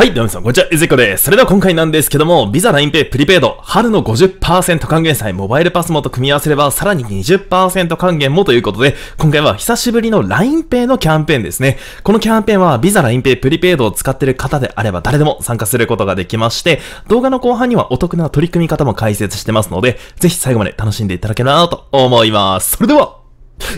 はい、どうもさん、こんにちは、ゆずこです。それでは今回なんですけども、ビザ LINEPay プリペイド、春の50%還元祭、モバイルパスモと組み合わせれば、さらに20%還元もということで、今回は久しぶりの LINEPay のキャンペーンですね。このキャンペーンは、ビザ LINEPay プリペイドを使ってる方であれば、誰でも参加することができまして、動画の後半にはお得な取り組み方も解説してますので、ぜひ最後まで楽しんでいただけたらなと思います。それでは、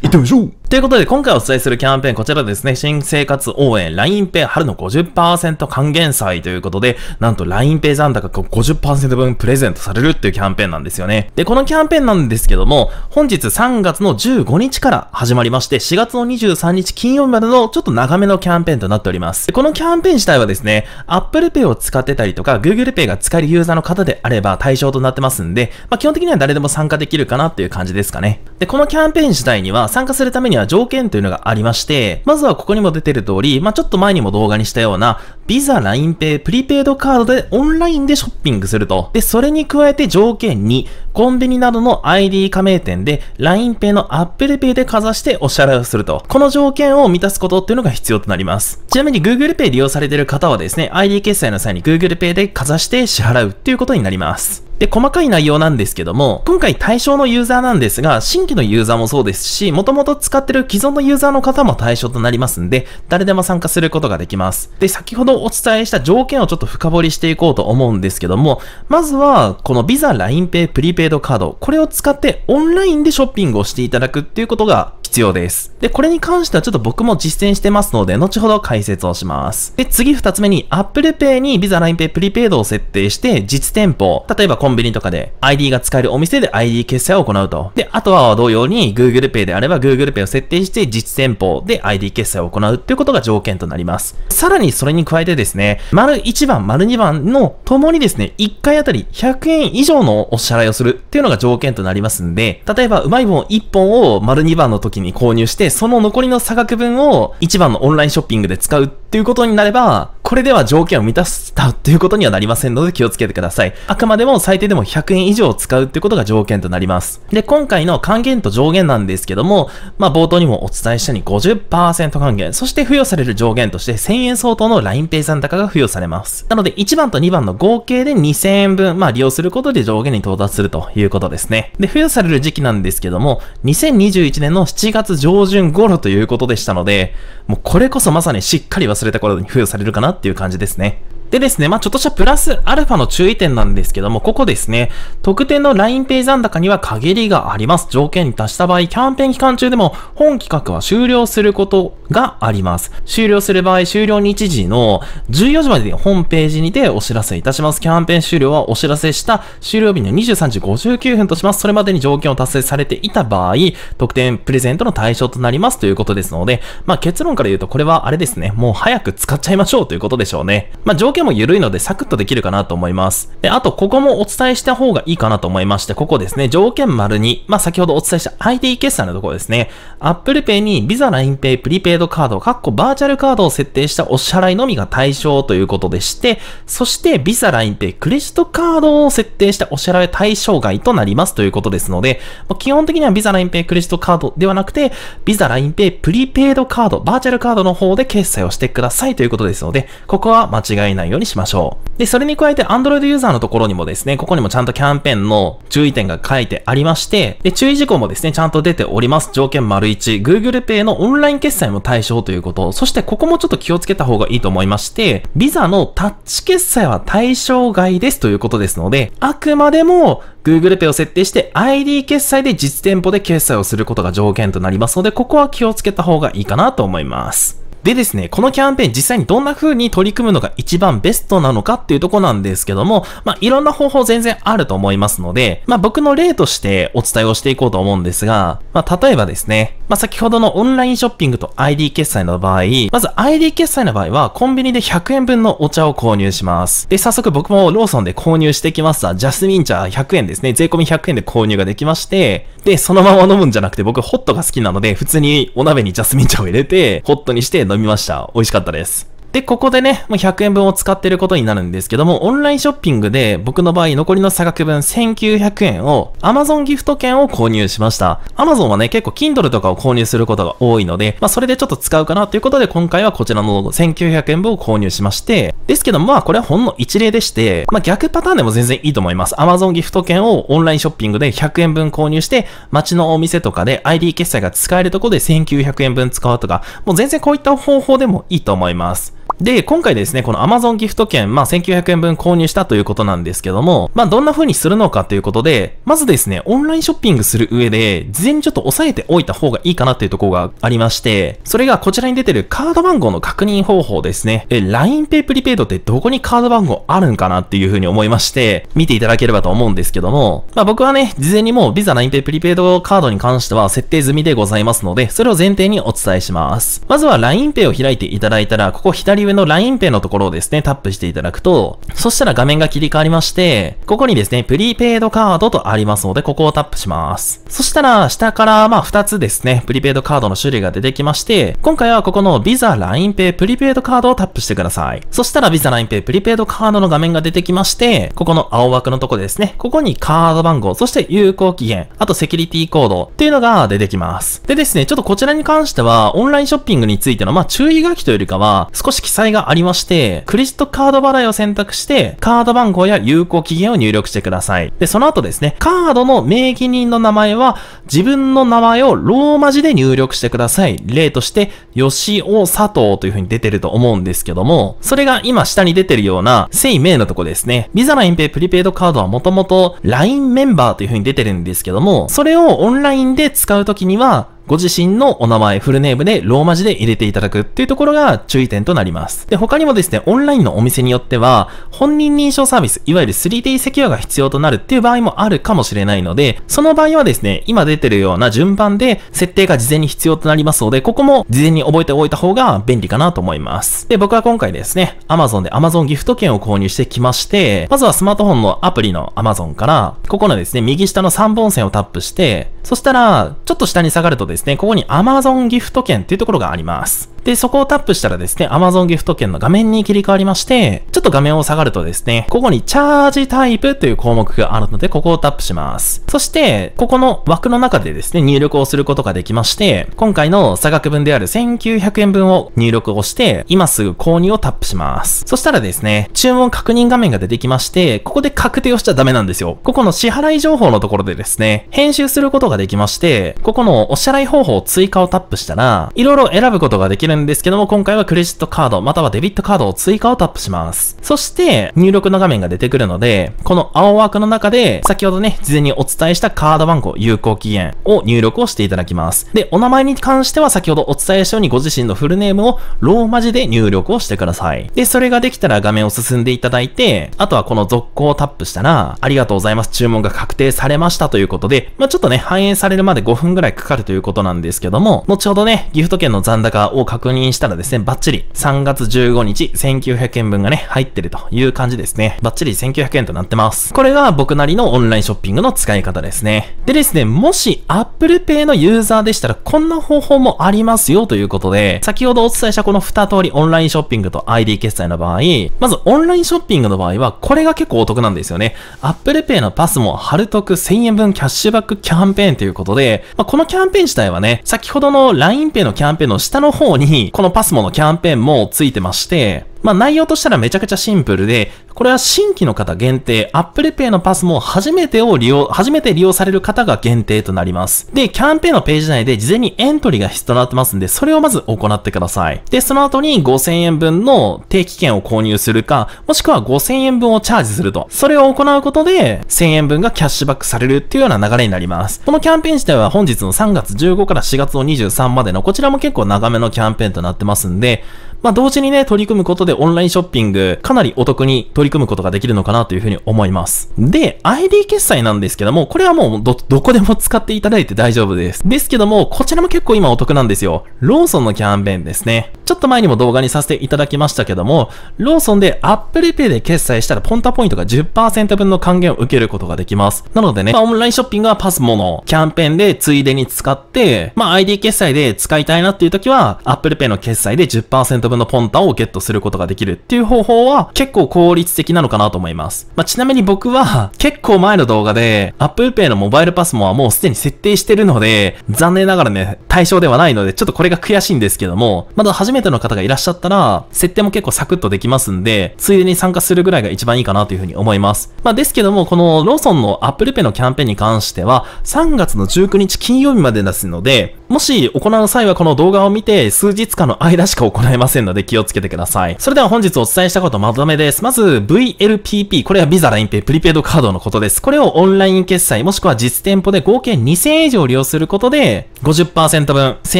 行ってみましょうということで、今回お伝えするキャンペーン、こちらですね、新生活応援 LINEPay 春の50%還元祭ということで、なんと LINEPay 残高が50%分プレゼントされるっていうキャンペーンなんですよね。で、このキャンペーンなんですけども、本日3月の15日から始まりまして、4月の23日金曜日までのちょっと長めのキャンペーンとなっております。でこのキャンペーン自体はですね、Apple Pay を使ってたりとか、Google Pay が使えるユーザーの方であれば対象となってますんで、まあ、基本的には誰でも参加できるかなっていう感じですかね。で、このキャンペーン自体には参加するためには条件というのがありまして、まずはここにも出てる通り、まあ、ちょっと前にも動画にしたような、ビザ、ラインペイ、プリペイドカードでオンラインでショッピングすると。で、それに加えて条件に、コンビニなどの ID 加盟店で、ラインペイの Apple Pay でかざしてお支払いをすると。この条件を満たすことっていうのが必要となります。ちなみに Google Pay 利用されている方はですね、ID 決済の際に Google Pay でかざして支払うっていうことになります。で、細かい内容なんですけども、今回対象のユーザーなんですが、新規のユーザーもそうですし、もともと使ってる既存のユーザーの方も対象となりますんで、誰でも参加することができます。で、先ほどお伝えした条件をちょっと深掘りしていこうと思うんですけども、まずは、この Visa、LINEPay、プリペイドカード、これを使ってオンラインでショッピングをしていただくっていうことが必要です。で、これに関してはちょっと僕も実践してますので、後ほど解説をします。で、次2つ目に、Apple Pay に Visa、LINEPay、プリペイドを設定して、実店舗、例えばコンビニとかで ID が使えるお店で ID 決済を行うと。で、あとは同様に Google Pay であれば Google Pay を設定して実店舗で ID 決済を行うっていうことが条件となります。さらにそれに加えてですね、丸1番、丸2番のともにですね、1回あたり100円以上のお支払いをするっていうのが条件となりますんで、例えばうまい棒1本を丸2番の時に購入して、その残りの差額分を1番のオンラインショッピングで使うっていうことになれば、これでは条件を満たしたということにはなりませんので気をつけてください。あくまでも最最低でも100円以上使うってことが条件となります。で、今回の還元と上限なんですけども、まあ、冒頭にもお伝えしたように50%還元、そして付与される上限として1000円相当の LINEPay 残高が付与されます。なので、1番と2番の合計で2000円分、まあ、利用することで上限に到達するということですね。で、付与される時期なんですけども、2021年の7月上旬頃ということでしたので、もうこれこそまさにしっかり忘れた頃に付与されるかなっていう感じですね。でですね、まあ、ちょっとしたプラスアルファの注意点なんですけども、ここですね、特典の LINEPay 残高には限りがあります。条件に達した場合、キャンペーン期間中でも本企画は終了することがあります。終了する場合、終了日時の14時までにムページにてお知らせいたします。キャンペーン終了はお知らせした終了日の23時59分とします。それまでに条件を達成されていた場合、特典プレゼントの対象となりますということですので、まあ、結論から言うとこれはあれですね、もう早く使っちゃいましょうということでしょうね。まあ、条件表も緩いのでサクッとできるかなと思います。で、あと、ここもお伝えした方がいいかなと思いまして、ここですね、条件丸に、まあ、先ほどお伝えした ID 決済のところですね、Apple Pay に Visa、LINE Pay、プリペイドカード、カッコバーチャルカードを設定したお支払いのみが対象ということでして、そして Visa、LINE Pay、クレジットカードを設定したお支払い対象外となりますということですので、基本的には Visa、LINE Pay、クレジットカードではなくて、Visa、LINE Pay、プリペイドカード、バーチャルカードの方で決済をしてくださいということですので、ここは間違いないないようにしましょう。で、それに加えて Android ユーザーのところにもですね、ここにもちゃんとキャンペーンの注意点が書いてありまして、で、注意事項もですね、ちゃんと出ております。条件丸1、Google Pay のオンライン決済も対象ということ。そして、ここもちょっと気をつけた方がいいと思いまして、Visa のタッチ決済は対象外ですということですので、あくまでも Google Pay を設定して ID 決済で実店舗で決済をすることが条件となりますので、ここは気をつけた方がいいかなと思います。でですね、このキャンペーン実際にどんな風に取り組むのが一番ベストなのかっていうとこなんですけども、まあ、いろんな方法全然あると思いますので、まあ、僕の例としてお伝えをしていこうと思うんですが、まあ、例えばですね、まあ、先ほどのオンラインショッピングと ID 決済の場合、まず ID 決済の場合はコンビニで100円分のお茶を購入します。で、早速僕もローソンで購入してきました。ジャスミン茶100円ですね。税込み100円で購入ができまして、で、そのまま飲むんじゃなくて僕ホットが好きなので、普通にお鍋にジャスミン茶を入れて、ホットにして飲みました。美味しかったです。で、ここでね、もう100円分を使ってることになるんですけども、オンラインショッピングで僕の場合残りの差額分1900円を Amazon ギフト券を購入しました。Amazon はね、結構 Kindle とかを購入することが多いので、まあそれでちょっと使うかなということで今回はこちらの1900円分を購入しまして、ですけどまあこれはほんの一例でして、まあ逆パターンでも全然いいと思います。Amazon ギフト券をオンラインショッピングで100円分購入して、街のお店とかで ID 決済が使えるとこで1900円分使うとか、もう全然こういった方法でもいいと思います。で、今回ですね、この Amazon ギフト券、まあ、1900円分購入したということなんですけども、まあ、どんな風にするのかということで、まずですね、オンラインショッピングする上で、事前にちょっと押さえておいた方がいいかなっていうところがありまして、それがこちらに出てるカード番号の確認方法ですね。え、LINEPay プリペイドってどこにカード番号あるんかなっていう風に思いまして、見ていただければと思うんですけども、まあ、僕はね、事前にもう Visa LINEPay プリペイドカードに関しては設定済みでございますので、それを前提にお伝えします。まずは LINEPay を開いていただいたら、ここ左左上の LINEPay のところをですね、タップしていただくと、そしたら画面が切り替わりまして、ここにですね、プリペイドカードとありますので、ここをタップします。そしたら、下からまあ2つですね、プリペイドカードの種類が出てきまして、今回はここの Visa、LINEPay、プリペイドカードをタップしてください。そしたら Visa、LINEPay、プリペイドカードの画面が出てきまして、ここの青枠のところですね、ここにカード番号、そして有効期限、あとセキュリティコードっていうのが出てきます。でですね、ちょっとこちらに関しては、オンラインショッピングについてのまあ注意書きというよりかは、少し記載がありまして、クレジットカード払いを選択して、カード番号や有効期限を入力してください。で、その後ですね、カードの名義人の名前は、自分の名前をローマ字で入力してください。例として、吉尾佐藤という風に出てると思うんですけども、それが今下に出てるような、生名のとこですね。ビザラインペイプリペイドカードはもともと LINE メンバーという風に出てるんですけども、それをオンラインで使うときには、ご自身のお名前、フルネームでローマ字で入れていただくっていうところが注意点となります。で、他にもですね、オンラインのお店によっては、本人認証サービス、いわゆる 3D セキュアが必要となるっていう場合もあるかもしれないので、その場合はですね、今出てるような順番で設定が事前に必要となりますので、ここも事前に覚えておいた方が便利かなと思います。で、僕は今回ですね、Amazon で Amazon ギフト券を購入してきまして、まずはスマートフォンのアプリの Amazon から、ここのですね、右下の3本線をタップして、そしたら、ちょっと下に下がるとですね、ここに Amazon ギフト券っていうところがあります。で、そこをタップしたらですね、Amazon ギフト券の画面に切り替わりまして、ちょっと画面を下がるとですね、ここにチャージタイプという項目があるので、ここをタップします。そして、ここの枠の中でですね、入力をすることができまして、今回の差額分である1900円分を入力をして、今すぐ購入をタップします。そしたらですね、注文確認画面が出てきまして、ここで確定をしちゃダメなんですよ。ここの支払い情報のところでですね、編集することができまして、ここのお支払い方法追加をタップしたら、いろいろ選ぶことができるんなんですけども、今回はクレジットカード、またはデビットカードを追加をタップします。そして、入力の画面が出てくるので、この青枠の中で、先ほどね、事前にお伝えしたカード番号、有効期限を入力をしていただきます。で、お名前に関しては先ほどお伝えしたようにご自身のフルネームをローマ字で入力をしてください。で、それができたら画面を進んでいただいて、あとはこの続行をタップしたら、ありがとうございます、注文が確定されましたということで、まあ、ちょっとね、反映されるまで5分ぐらいかかるということなんですけども、後ほどね、ギフト券の残高を確確認したらですね、バッチリ3月15日1900円分がね、入ってるという感じですね。バッチリ1900円となってます。これが僕なりのオンラインショッピングの使い方ですね。でですね、もし Apple Pay のユーザーでしたらこんな方法もありますよということで、先ほどお伝えしたこの2通りオンラインショッピングと ID 決済の場合、まずオンラインショッピングの場合はこれが結構お得なんですよね。Apple Pay のパスも春得1000円分キャッシュバックキャンペーンということで、まあ、このキャンペーン自体はね、先ほどの LINEPay のキャンペーンの下の方にに、このパスモのキャンペーンもついてまして、まあ内容としたらめちゃくちゃシンプルで、これは新規の方限定、Apple Pay のパスも初めてを利用、初めて利用される方が限定となります。で、キャンペーンのページ内で事前にエントリーが必要となってますんで、それをまず行ってください。で、その後に5000円分の定期券を購入するか、もしくは5000円分をチャージすると。それを行うことで、1000円分がキャッシュバックされるっていうような流れになります。このキャンペーン自体は本日の3月15から4月の23までの、こちらも結構長めのキャンペーンとなってますんで、まあ、同時にね、取り組むことでオンラインショッピング、かなりお得に取り組むことができるのかなというふうに思います。で、ID 決済なんですけども、これはもうど、どこでも使っていただいて大丈夫です。ですけども、こちらも結構今お得なんですよ。ローソンのキャンペーンですね。ちょっと前にも動画にさせていただきましたけども、ローソンで Apple Pay で決済したらポンタポイントが10%分の還元を受けることができます。なのでね、まあ、オンラインショッピングはパスモのキャンペーンでついでに使って、まあ ID 決済で使いたいなっていう時は、Apple Pay の決済で10%分のポンタをゲットすることができるっていう方法は結構効率的なのかなと思います。まあ、ちなみに僕は結構前の動画で Apple Pay のモバイルパスモはもうすでに設定してるので、残念ながらね、対象ではないので、ちょっとこれが悔しいんですけども、まだ初めめての方がいらっしゃったら、設定も結構サクッとできますんで、ついでに参加するぐらいが一番いいかなというふうに思います。まあですけども、このローソンの Apple Pay のキャンペーンに関しては、3月の19日金曜日までですので、もし行う際はこの動画を見て数日間の間しか行えませんので気をつけてください。それでは本日お伝えしたことまとめです。まず VLPP、これは Visa ラインペイプリペイドカードのことです。これをオンライン決済もしくは実店舗で合計2000円以上利用することで50%分、1000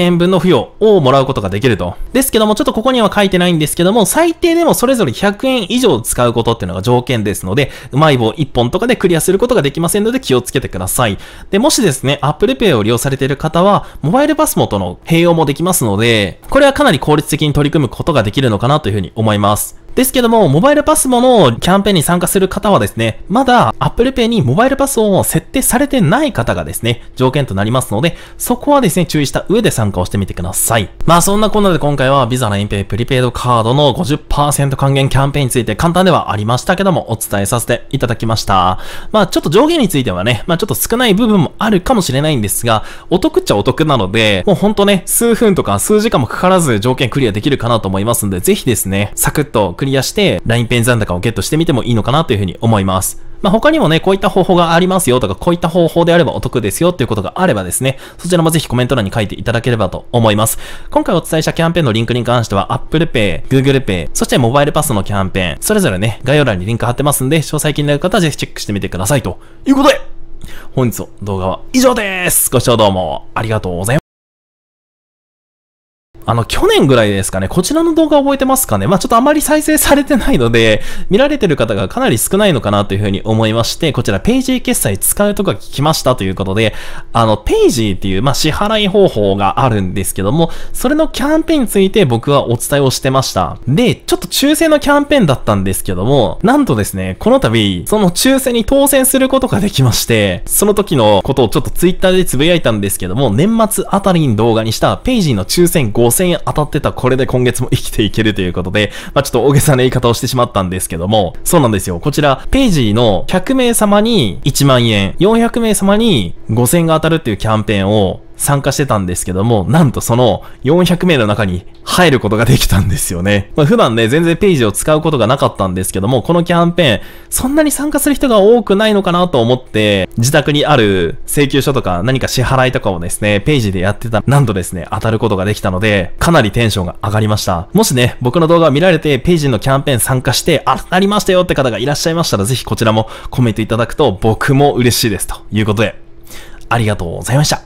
円分の付与をもらうことができると。ですけどもちょっとここには書いてないんですけども最低でもそれぞれ100円以上使うことっていうのが条件ですのでうまい棒1本とかでクリアすることができませんので気をつけてください。で、もしですね、Apple Pay を利用されている方はモバフバイルパスモとの併用もできますので、これはかなり効率的に取り組むことができるのかなというふうに思います。ですけども、モバイルパスモのキャンペーンに参加する方はですね、まだ Apple Pay にモバイルパスを設定されてない方がですね、条件となりますので、そこはですね、注意した上で参加をしてみてください。まあそんなこんなで今回は Visa のインペイプリペイドカードの50%還元キャンペーンについて簡単ではありましたけども、お伝えさせていただきました。まあちょっと上限についてはね、まあちょっと少ない部分もあるかもしれないんですが、お得っちゃお得なので、もうほんとね、数分とか数時間もかからず条件クリアできるかなと思いますんで、ぜひですね、サクッとクリアリアして、LINE ペン残高をゲットしてみてもいいのかなというふうに思います。まあ、他にもね、こういった方法がありますよとか、こういった方法であればお得ですよということがあればですね、そちらもぜひコメント欄に書いていただければと思います。今回お伝えしたキャンペーンのリンクに関しては、Apple Pay、Google Pay、そしてモバイルパスのキャンペーン、それぞれね、概要欄にリンク貼ってますんで、詳細気になる方はぜひチェックしてみてくださいということで、本日の動画は以上です。ご視聴どうもありがとうございました。あの、去年ぐらいですかね、こちらの動画覚えてますかねまあ、ちょっとあまり再生されてないので、見られてる方がかなり少ないのかなというふうに思いまして、こちらペイジー決済使うとか聞きましたということで、あの、ペイジーっていう、まあ、支払い方法があるんですけども、それのキャンペーンについて僕はお伝えをしてました。で、ちょっと抽選のキャンペーンだったんですけども、なんとですね、この度、その抽選に当選することができまして、その時のことをちょっとツイッターでつぶやいたんですけども、年末あたりに動画にしたペイジーの抽選合成5000円当たってたこれで今月も生きていけるということで、まあ、ちょっと大げさな言い方をしてしまったんですけども、そうなんですよ。こちら、ページの100名様に1万円、400名様に5000円が当たるっていうキャンペーンを参加してたんですけども、なんとその400名の中に入ることができたんですよね。まあ、普段ね、全然ページを使うことがなかったんですけども、このキャンペーン、そんなに参加する人が多くないのかなと思って、自宅にある請求書とか何か支払いとかをですね、ページでやってた、なんとですね、当たることができたので、かなりテンションが上がりました。もしね、僕の動画を見られて、ページのキャンペーン参加して、あ、なりましたよって方がいらっしゃいましたら、ぜひこちらもコメントいただくと、僕も嬉しいです。ということで、ありがとうございました。